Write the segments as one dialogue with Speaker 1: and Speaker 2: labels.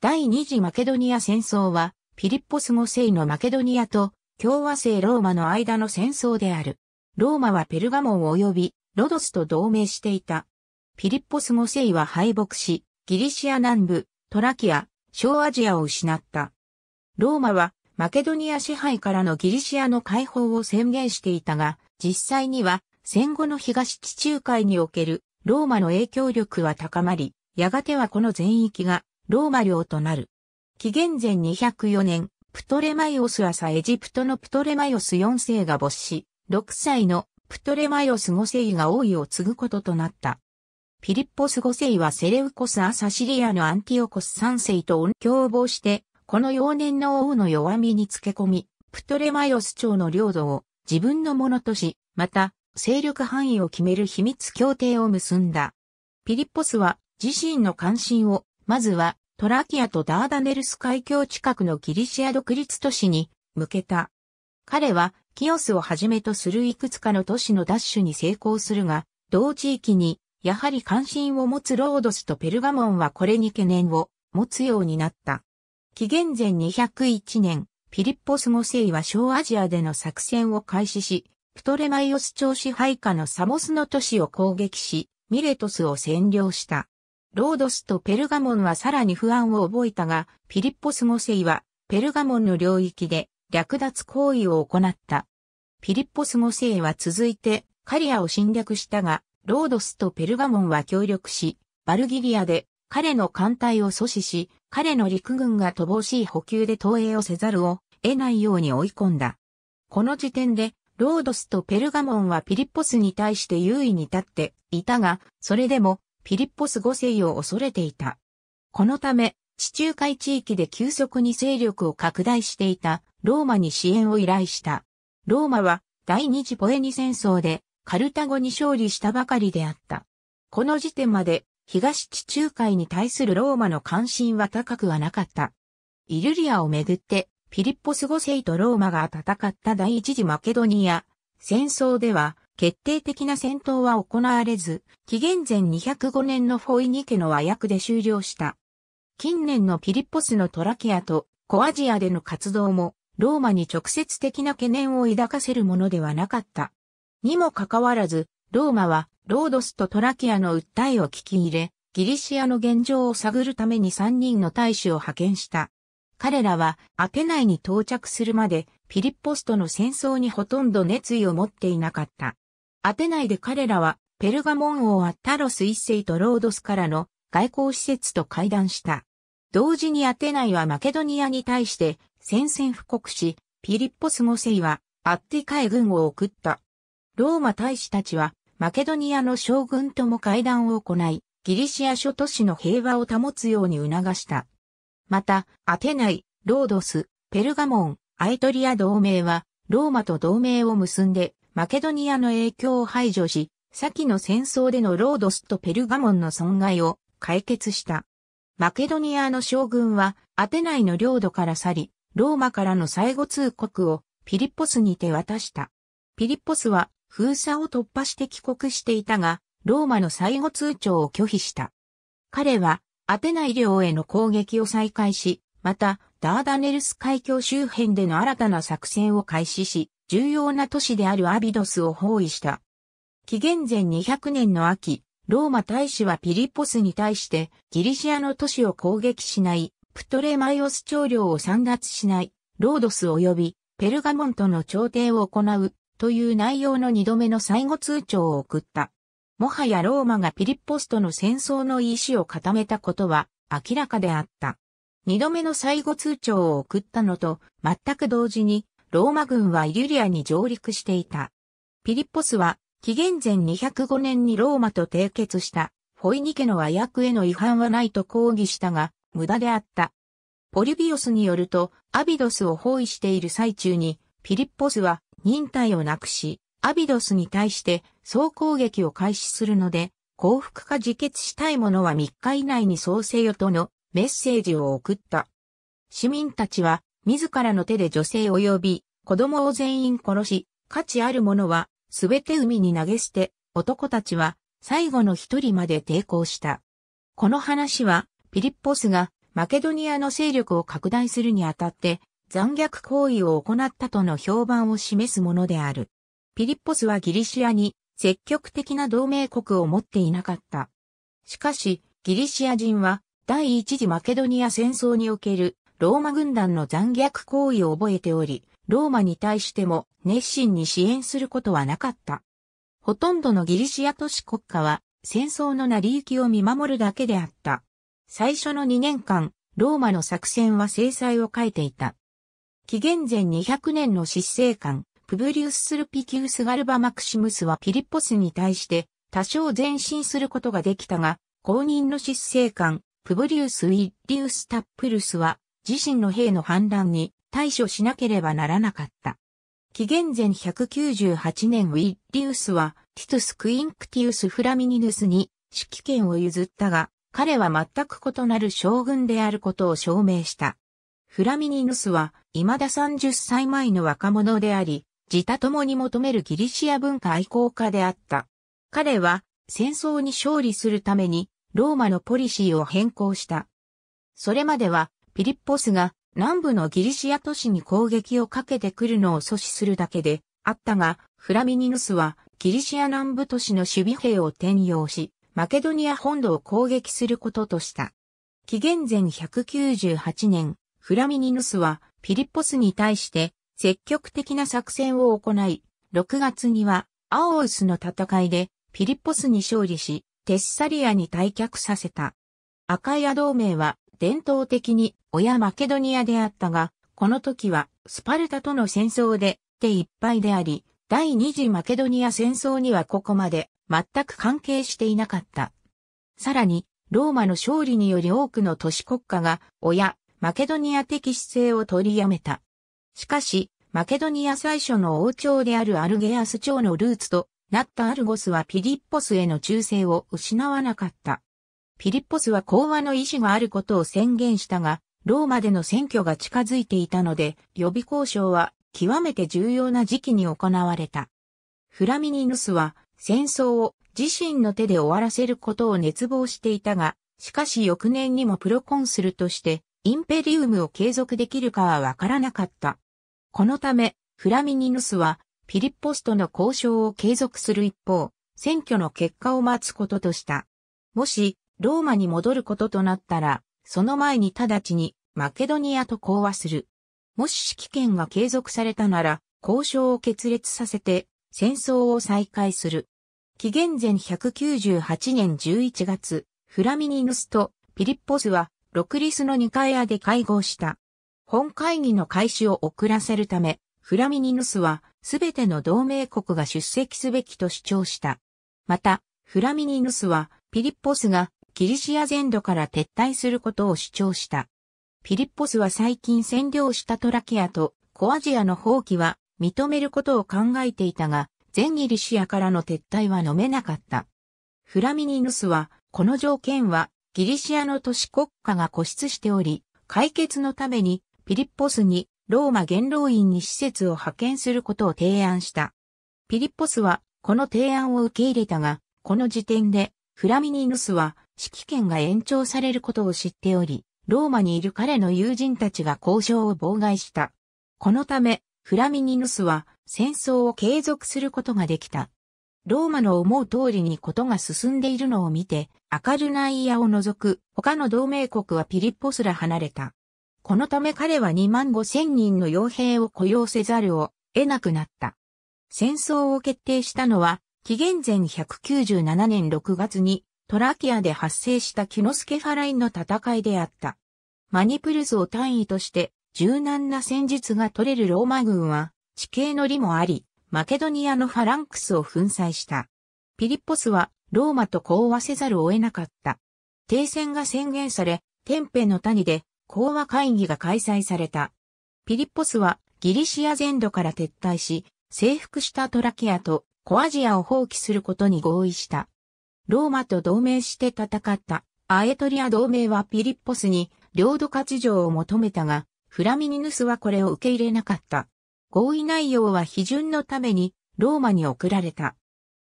Speaker 1: 第二次マケドニア戦争は、ピリッポス5世のマケドニアと共和制ローマの間の戦争である。ローマはペルガモン及びロドスと同盟していた。ピリッポス5世は敗北し、ギリシア南部、トラキア、小アジアを失った。ローマはマケドニア支配からのギリシアの解放を宣言していたが、実際には戦後の東地中海におけるローマの影響力は高まり、やがてはこの全域がローマ領となる。紀元前204年、プトレマイオス朝エジプトのプトレマイオス4世が没し、6歳のプトレマイオス5世が王位を継ぐこととなった。ピリッポス5世はセレウコス朝シリアのアンティオコス3世と共謀して、この幼年の王の弱みにつけ込み、プトレマイオス朝の領土を自分のものとし、また、勢力範囲を決める秘密協定を結んだ。ピリッポスは自身の関心を、まずはトラキアとダーダネルス海峡近くのギリシア独立都市に向けた。彼はキオスをはじめとするいくつかの都市の奪取に成功するが、同地域にやはり関心を持つロードスとペルガモンはこれに懸念を持つようになった。紀元前201年、ピリッポス5世は小アジアでの作戦を開始し、プトレマイオス朝支配下のサモスの都市を攻撃し、ミレトスを占領した。ロードスとペルガモンはさらに不安を覚えたが、ピリッポス5世は、ペルガモンの領域で略奪行為を行った。ピリッポス5世は続いて、カリアを侵略したが、ロードスとペルガモンは協力し、バルギリアで彼の艦隊を阻止し、彼の陸軍が乏しい補給で投影をせざるを得ないように追い込んだ。この時点で、ロードスとペルガモンはピリッポスに対して優位に立っていたが、それでもピリッポス5世を恐れていた。このため、地中海地域で急速に勢力を拡大していたローマに支援を依頼した。ローマは第二次ポエニ戦争でカルタゴに勝利したばかりであった。この時点まで東地中海に対するローマの関心は高くはなかった。イルリアをめぐってピリッポス5世とローマが戦った第一次マケドニア戦争では決定的な戦闘は行われず、紀元前205年のフォイニ家の和訳で終了した。近年のピリッポスのトラキアとコアジアでの活動も、ローマに直接的な懸念を抱かせるものではなかった。にもかかわらず、ローマはロードスとトラキアの訴えを聞き入れ、ギリシアの現状を探るために3人の大使を派遣した。彼らはアテナイに到着するまでピリッポスとの戦争にほとんど熱意を持っていなかった。アテナイで彼らは、ペルガモン王アッタロス一世とロードスからの外交施設と会談した。同時にアテナイはマケドニアに対して宣戦布告し、ピリッポス5世はアッティイ軍を送った。ローマ大使たちはマケドニアの将軍とも会談を行い、ギリシア諸都市の平和を保つように促した。また、アテナイ、ロードス、ペルガモン、アイトリア同盟は、ローマと同盟を結んで、マケドニアの影響を排除し、先の戦争でのロードスとペルガモンの損害を解決した。マケドニアの将軍はアテナイの領土から去り、ローマからの最後通告をピリッポスにて渡した。ピリッポスは封鎖を突破して帰国していたが、ローマの最後通帳を拒否した。彼はアテナイ領への攻撃を再開し、またダーダネルス海峡周辺での新たな作戦を開始し、重要な都市であるアビドスを包囲した。紀元前200年の秋、ローマ大使はピリポスに対してギリシアの都市を攻撃しない、プトレマイオス長領を散奪しない、ロードス及びペルガモンとの調停を行うという内容の二度目の最後通帳を送った。もはやローマがピリッポスとの戦争の意思を固めたことは明らかであった。二度目の最後通帳を送ったのと全く同時にローマ軍はイリュリアに上陸していた。ピリッポスは、紀元前205年にローマと締結した、フォイニケの和訳への違反はないと抗議したが、無駄であった。ポリビオスによると、アビドスを包囲している最中に、ピリッポスは忍耐をなくし、アビドスに対して総攻撃を開始するので、降伏か自決したい者は3日以内に創生せよとのメッセージを送った。市民たちは自らの手で女性及び子供を全員殺し、価値あるものはすべて海に投げ捨て、男たちは最後の一人まで抵抗した。この話は、ピリッポスがマケドニアの勢力を拡大するにあたって残虐行為を行ったとの評判を示すものである。ピリッポスはギリシアに積極的な同盟国を持っていなかった。しかし、ギリシア人は第一次マケドニア戦争におけるローマ軍団の残虐行為を覚えており、ローマに対しても熱心に支援することはなかった。ほとんどのギリシア都市国家は戦争の成り行きを見守るだけであった。最初の2年間、ローマの作戦は制裁を変えていた。紀元前200年の執政官、プブリウス・スルピキウス・ガルバ・マクシムスはピリッポスに対して多少前進することができたが、公認の執政官、プブリウス・ウィリウス・タップルスは自身の兵の反乱に対処しなければならなかった。紀元前198年ウィッリウスはティトゥス・クインクティウス・フラミニヌスに指揮権を譲ったが、彼は全く異なる将軍であることを証明した。フラミニヌスは未だ30歳前の若者であり、自他共に求めるギリシア文化愛好家であった。彼は戦争に勝利するためにローマのポリシーを変更した。それまではピリッポスが南部のギリシア都市に攻撃をかけてくるのを阻止するだけであったが、フラミニヌスはギリシア南部都市の守備兵を転用し、マケドニア本土を攻撃することとした。紀元前198年、フラミニヌスはピリッポスに対して積極的な作戦を行い、6月にはアオウスの戦いでピリッポスに勝利し、テッサリアに退却させた。アカイア同盟は伝統的に親マケドニアであったが、この時はスパルタとの戦争で手いっぱいであり、第二次マケドニア戦争にはここまで全く関係していなかった。さらに、ローマの勝利により多くの都市国家が親、マケドニア的姿勢を取りやめた。しかし、マケドニア最初の王朝であるアルゲアス朝のルーツとなったアルゴスはピリッポスへの忠誠を失わなかった。ピリッポスは講和の意思があることを宣言したが、ローマでの選挙が近づいていたので、予備交渉は極めて重要な時期に行われた。フラミニヌスは戦争を自身の手で終わらせることを熱望していたが、しかし翌年にもプロコンスルとしてインペリウムを継続できるかはわからなかった。このため、フラミニヌスはピリッポスとの交渉を継続する一方、選挙の結果を待つこととした。もし、ローマに戻ることとなったら、その前に直ちにマケドニアと講和する。もし指揮権が継続されたなら、交渉を決裂させて、戦争を再開する。紀元前198年11月、フラミニヌスとピリッポスは、ロクリスの二カエアで会合した。本会議の開始を遅らせるため、フラミニヌスは、すべての同盟国が出席すべきと主張した。また、フラミニヌスは、ピリッポスがキリシア全土から撤退することを主張した。ピリッポスは最近占領したトラキアとコアジアの放棄は認めることを考えていたが、全ギリシアからの撤退は飲めなかった。フラミニヌスは、この条件はギリシアの都市国家が固執しており、解決のためにピリッポスにローマ元老院に施設を派遣することを提案した。ピリッポスはこの提案を受け入れたが、この時点でフラミニヌスは指揮権が延長されることを知っており、ローマにいる彼の友人たちが交渉を妨害した。このため、フラミニヌスは戦争を継続することができた。ローマの思う通りにことが進んでいるのを見て、アカルナイアを除く他の同盟国はピリッポすら離れた。このため彼は2万5千人の傭兵を雇用せざるを得なくなった。戦争を決定したのは、紀元前197年6月にトラキアで発生したキノスケファラインの戦いであった。マニプルズを単位として柔軟な戦術が取れるローマ軍は地形の利もあり、マケドニアのファランクスを粉砕した。ピリッポスはローマと講和せざるを得なかった。停戦が宣言され、天ンの谷で講和会議が開催された。ピリッポスはギリシア全土から撤退し、征服したトラキアとコアジアを放棄することに合意した。ローマと同盟して戦った。アエトリア同盟はピリッポスに領土割譲を求めたが、フラミニヌスはこれを受け入れなかった。合意内容は批准のためにローマに送られた。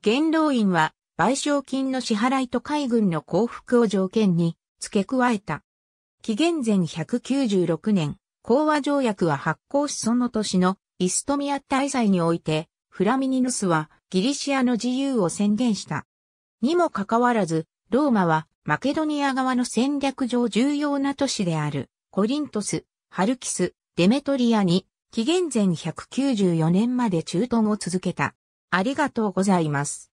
Speaker 1: 元老院は賠償金の支払いと海軍の降伏を条件に付け加えた。紀元前196年、講和条約は発行しその年のイストミア大祭において、フラミニヌスはギリシアの自由を宣言した。にもかかわらず、ローマはマケドニア側の戦略上重要な都市であるコリントス、ハルキス、デメトリアに紀元前194年まで駐屯を続けた。ありがとうございます。